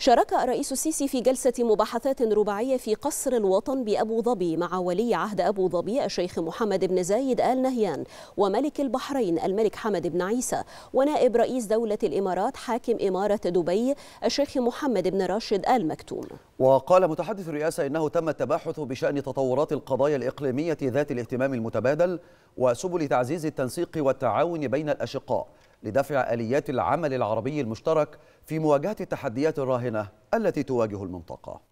شارك الرئيس السيسي في جلسة مباحثات رباعية في قصر الوطن بأبو ظبي مع ولي عهد أبو ظبي الشيخ محمد بن زايد آل نهيان وملك البحرين الملك حمد بن عيسى ونائب رئيس دولة الإمارات حاكم إمارة دبي الشيخ محمد بن راشد آل مكتوم وقال متحدث الرئاسة إنه تم التباحث بشأن تطورات القضايا الإقليمية ذات الاهتمام المتبادل وسبل تعزيز التنسيق والتعاون بين الأشقاء لدفع اليات العمل العربي المشترك في مواجهه التحديات الراهنه التي تواجه المنطقه